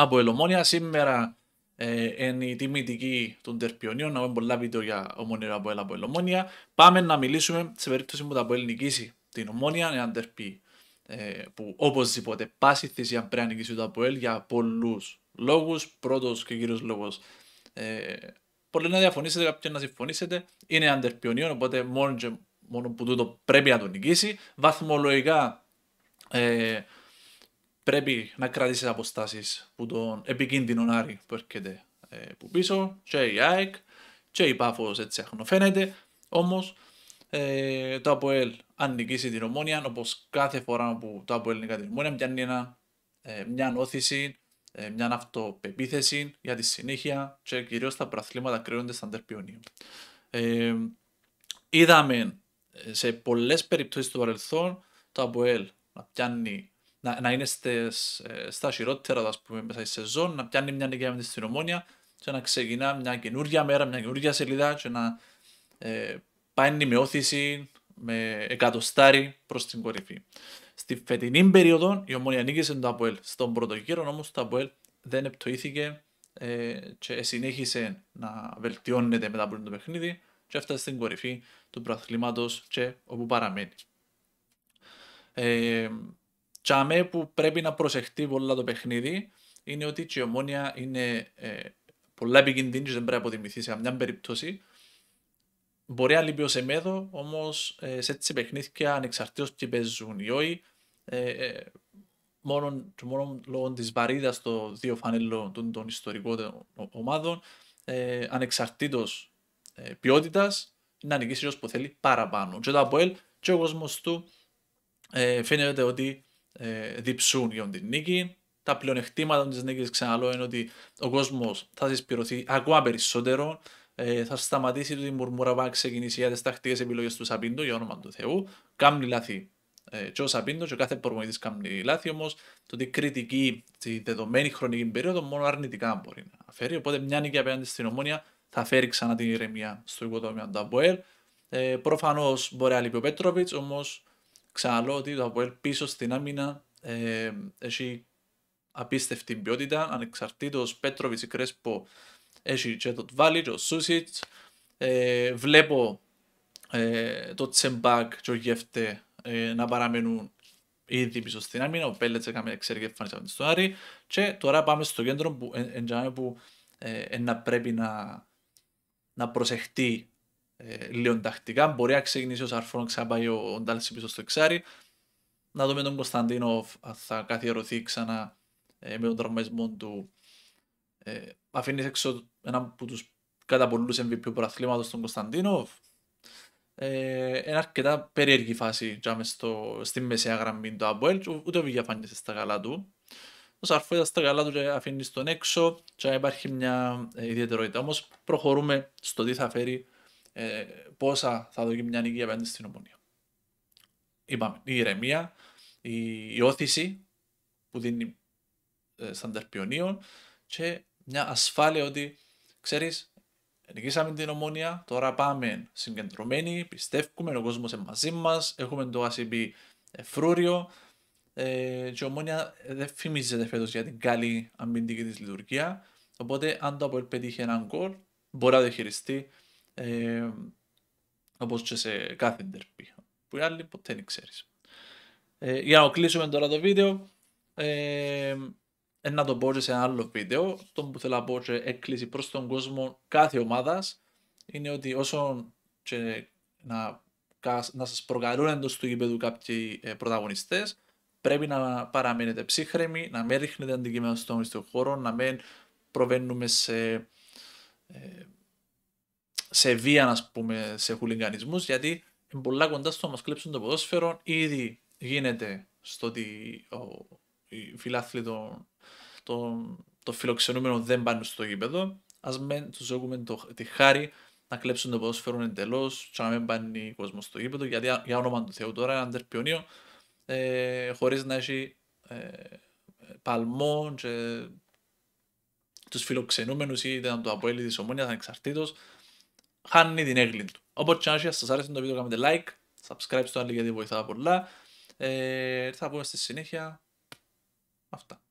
από Ελομόνια. Σήμερα ε, είναι η τιμητική των Τερπιονίων, να βγούμε πολλά βίντεο για ομόνια από ελα από Ελομόνια. Πάμε να μιλήσουμε σε περίπτωση που τα από νικήσει την Ομόνια, ένα Τερπι ε, που οπωσδήποτε πάση θυσία πρέπει να νικήσει το Αποέλ για πολλούς λόγους. Πρώτος και κύριος λόγος ε, Μπορεί να διαφωνήσετε, κάποιοι να συμφωνήσετε. Είναι αντερπιονίων, οπότε μόνο, και, μόνο που τούτο πρέπει να τον νικήσει. Βαθμολογικά ε, πρέπει να κρατήσεις αποστάσεις που τον επικίνδυνο Άρη που έρχεται ε, πίσω, και η ΑΕΚ, και η Πάφος έτσι αχνοφαίνεται. Όμως ε, το ΑΠΟΕΛ αν νικήσει την ομόνια, όπως κάθε φορά που το ΑΠΟΕΛ νικά την ομόνια, πιάνει ένα, ε, μια όθηση, ε, μια αυτοπεποίθηση για τη συνέχεια και κυρίως τα προαθλήματα κρίνονται στα αντερπιόνια. Ε, είδαμε ε, σε πολλές περιπτώσεις του παρελθόν το ΑΠΟΕΛ να πιάνει να, να είναι στες, ε, στα χειρότερα ας πούμε, μέσα στη σεζόν, να πιάνει μια νίκη με στην ομόνια και να ξεκινά μια καινούργια μέρα, μια καινούργια σελίδα και να ε, πάει με όθηση, με εκατοστάρι προς την κορυφή. Στη φετινή περίοδο η ομόνια νίκησε τον Αποέλ. Στον πρώτο γύρο όμως, το Αποέλ δεν επτοήθηκε ε, και συνέχισε να βελτιώνεται μετά από το παιχνίδι και έφτασε στην κορυφή του πραθληματο και όπου παραμένει. Ε, Τσαμέ που πρέπει να προσεχτεί πολλά το παιχνίδι είναι ότι η ομόνια είναι ε, πολλά επικίνδυνη και δεν πρέπει να αποτιμηθεί σε μια περίπτωση. Μπορεί να λείπει ο Σεμέδο, όμως ε, σε έτσι παιχνίδια ανεξαρτήτως τι παίζουν οι όοι, ε, μόνο, ε, μόνο λόγω της βαρύδα των δύο φανέλων των, των ιστορικών ομάδων, ε, ανεξαρτήτως ε, ποιότητας, να νικήσει όσο που θέλει παραπάνω. Και το Αποέλ και ο κόσμος του ε, φαίνεται ότι ε, διψούν για την νίκη. Τα πλεονεκτήματα της νίκης, ξαναλέω, είναι ότι ο κόσμος θα συσπηρωθεί ακόμα περισσότερο. Ε, θα σταματήσει το μουρμούρα που ξεκινήσει για τις τακτικές επιλογές του Σαπίντο, για όνομα του Θεού. Κάμνει λάθη ε, και ο Σαπίντο, και ο κάθε προμονητή κάνει λάθη. Όμως το ότι κριτική τη δεδομένη χρονική περίοδο μόνο αρνητικά μπορεί να φέρει. Οπότε μια νίκη απέναντι στην ομόνια θα φέρει ξανά την ηρεμία στο οικοδόμιο του Αμποέλ. Ε, Προφανώς μπορεί να λείπει ο Πέτροβιτ, όμως ξαναλέω ότι το Αποέλ πίσω στην άμυνα ε, έχει απίστευτη ποιότητα, ανεξαρτήτως Πέτροβιτς Κρέσπο έχει και τον Τβάλι και ο Σούσιτς. Ε, βλέπω ε, το Τσεμπάκ και ο Γεύτε ε, να παραμένουν ήδη πίσω στην άμυνα. Ο Πέλετς έκαμε εξαιρετική εμφάνιση από την Στουάρη Και τώρα πάμε στο κέντρο που, εν, εν, που ε, ε, να πρέπει να, να προσεχτεί ε, λιοντακτικά. Μπορεί να ξεκινήσει ο Σαρφόν ξαναπάει ο, ο Ντάλση πίσω στο εξάρι. Να δούμε τον Κωνσταντίνο θα καθιερωθεί ξανά ε, με τον τραυματισμό του. Ε, αφήνεις έξω ένα από του κατά πολλού MVP προαθλήματος τον Κωνσταντίνο. Ε, ένα αρκετά περίεργη φάση στο, στη μεσαία γραμμή του Αμποέλ. Ούτε ο Βηγιαφάνισε στα καλά του. Ο Σαρφό ήταν στα καλά του και αφήνεις τον έξω. Και υπάρχει μια ε, ιδιαιτερότητα. Όμως προχωρούμε στο τι θα φέρει ε, πόσα θα δοκιμάσει μια νίκη απέναντι στην ομονία. Είπαμε, η ηρεμία, η, η όθηση που δίνει ε, σαν και μια ασφάλεια ότι ξέρεις, νικήσαμε την ομόνια, τώρα πάμε συγκεντρωμένοι, πιστεύουμε, ο κόσμος είναι μαζί μας, έχουμε το ACB φρούριο ε, και η ομόνια δεν φημίζεται φέτος για την καλή αμυντική της λειτουργία, οπότε αν το Αποέλ έναν γκολ μπορεί να χειριστεί ε, Όπως και σε κάθε ντερπή. Που οι άλλοι ποτέ δεν ξέρεις. Ε, για να κλείσουμε τώρα το βίντεο, ε, ε, να το πω και σε ένα άλλο βίντεο. Το που θέλω να πω και έκκληση προς τον κόσμο κάθε ομάδας είναι ότι όσο και να, να σας προκαλούν εντός του γήπεδου κάποιοι ε, πρωταγωνιστές, πρέπει να παραμείνετε ψύχρεμοι, να μην ρίχνετε αντικείμενα στον χώρο, να μην προβαίνουμε σε. Ε, σε βία, ας πούμε, σε χουλιγκανισμού, γιατί πολλά κοντά στο να μας κλέψουν το ποδόσφαιρο. Ήδη γίνεται στο ότι ο, οι φιλάθλοι των, φιλοξενούμενων δεν πάνε στο γήπεδο. Ας μην του έχουμε το, τη χάρη να κλέψουν το ποδόσφαιρο εντελώς, και να μην πάνε κόσμος στο γήπεδο. Γιατί για όνομα του Θεού τώρα, ένα τερπιονίο, ε, χωρίς να έχει ε, παλμό και τους φιλοξενούμενους ή ήταν το Αποέλ τη Ομόνια ανεξαρτήτω, χάνει την έγκλη του. Όπως και αν σας άρεσε το βίντεο κάνετε like, subscribe στο άλλο γιατί βοηθά πολλά. Ε, θα πούμε στη συνέχεια αυτά.